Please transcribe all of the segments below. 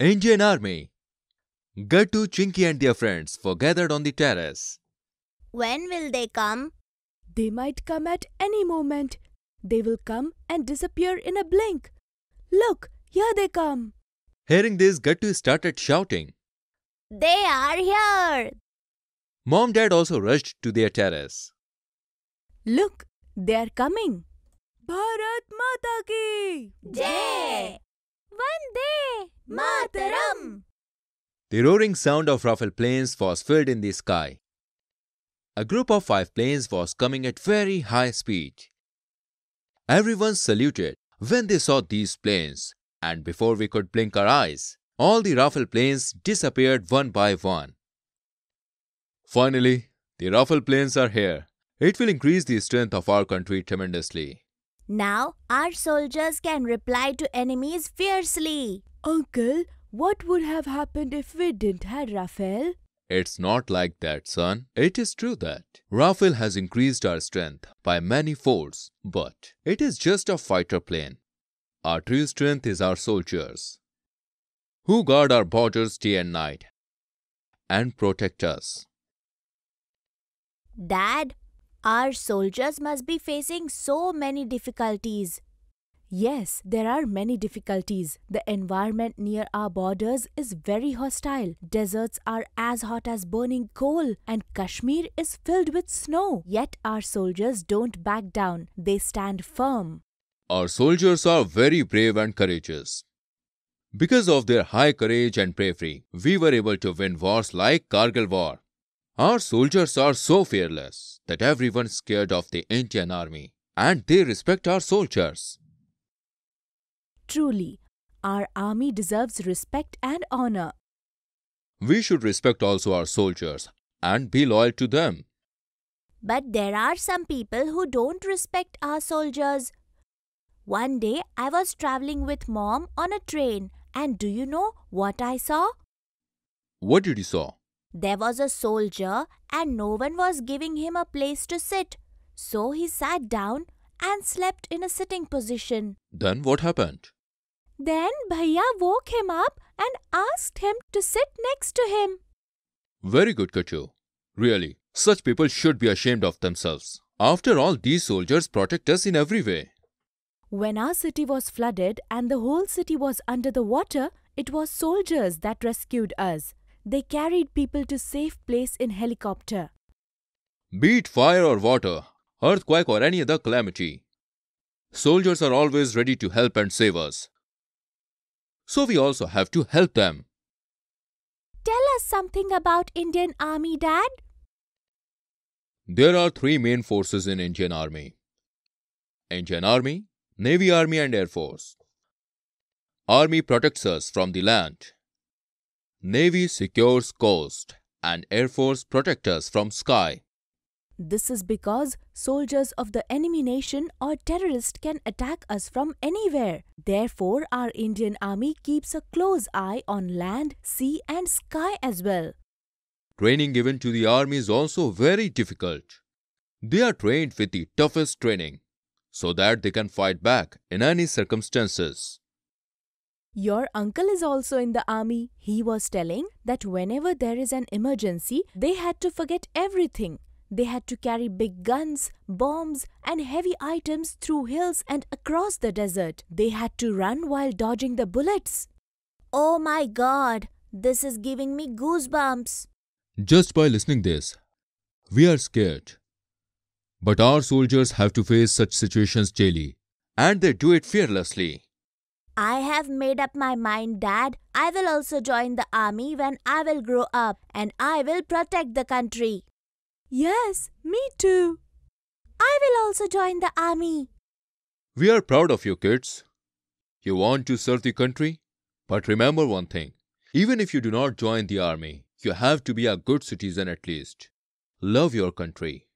Indian Army. Gertu, Chinky, and their friends gathered on the terrace. When will they come? They might come at any moment. They will come and disappear in a blink. Look, here they come. Hearing this, Gertu started shouting. They are here. Mom Dad also rushed to their terrace. Look, they are coming. Bharat Mata ki! Jai! Mataram! The roaring sound of raffle planes was filled in the sky. A group of five planes was coming at very high speed. Everyone saluted when they saw these planes, and before we could blink our eyes, all the raffle planes disappeared one by one. Finally, the raffle planes are here. It will increase the strength of our country tremendously. Now, our soldiers can reply to enemies fiercely. Uncle, what would have happened if we didn't had Raphael? It's not like that, son. It is true that Raphael has increased our strength by many folds, but it is just a fighter plane. Our true strength is our soldiers, who guard our borders day and night and protect us. Dad, our soldiers must be facing so many difficulties. Yes, there are many difficulties. The environment near our borders is very hostile. Deserts are as hot as burning coal, and Kashmir is filled with snow. Yet our soldiers don't back down, they stand firm. Our soldiers are very brave and courageous. Because of their high courage and bravery, we were able to win wars like Kargil War. Our soldiers are so fearless that everyone is scared of the Indian army, and they respect our soldiers. Truly, our army deserves respect and honor. We should respect also our soldiers and be loyal to them. But there are some people who don't respect our soldiers. One day I was traveling with mom on a train and do you know what I saw? What did you saw? There was a soldier and no one was giving him a place to sit. So he sat down and slept in a sitting position. Then what happened? Then Bhaiya woke him up and asked him to sit next to him. Very good, Kachu. Really, such people should be ashamed of themselves. After all, these soldiers protect us in every way. When our city was flooded and the whole city was under the water, it was soldiers that rescued us. They carried people to safe place in helicopter. Be it fire or water, earthquake or any other calamity, soldiers are always ready to help and save us. So we also have to help them. Tell us something about Indian Army, Dad. There are three main forces in Indian Army. Indian Army, Navy Army and Air Force. Army protects us from the land. Navy secures coast and Air Force protects us from sky. This is because soldiers of the enemy nation or terrorist can attack us from anywhere. Therefore, our Indian Army keeps a close eye on land, sea and sky as well. Training given to the army is also very difficult. They are trained with the toughest training so that they can fight back in any circumstances. Your uncle is also in the army. He was telling that whenever there is an emergency, they had to forget everything they had to carry big guns, bombs, and heavy items through hills and across the desert. They had to run while dodging the bullets. Oh my god, this is giving me goosebumps. Just by listening this, we are scared. But our soldiers have to face such situations daily, and they do it fearlessly. I have made up my mind, Dad. I will also join the army when I will grow up, and I will protect the country. Yes, me too. I will also join the army. We are proud of you, kids. You want to serve the country? But remember one thing even if you do not join the army, you have to be a good citizen at least. Love your country,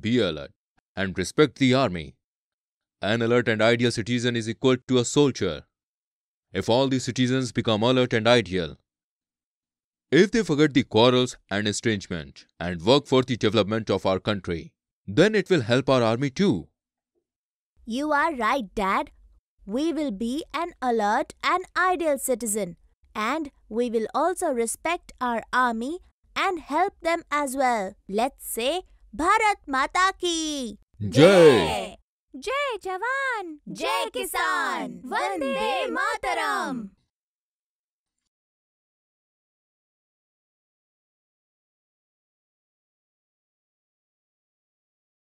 be alert, and respect the army. An alert and ideal citizen is equal to a soldier. If all the citizens become alert and ideal, if they forget the quarrels and estrangement and work for the development of our country, then it will help our army too. You are right, Dad. We will be an alert and ideal citizen, and we will also respect our army and help them as well. Let's say Bharat Mata ki Jai! Jai Jawan! Jai Kisan! Vande Mataram!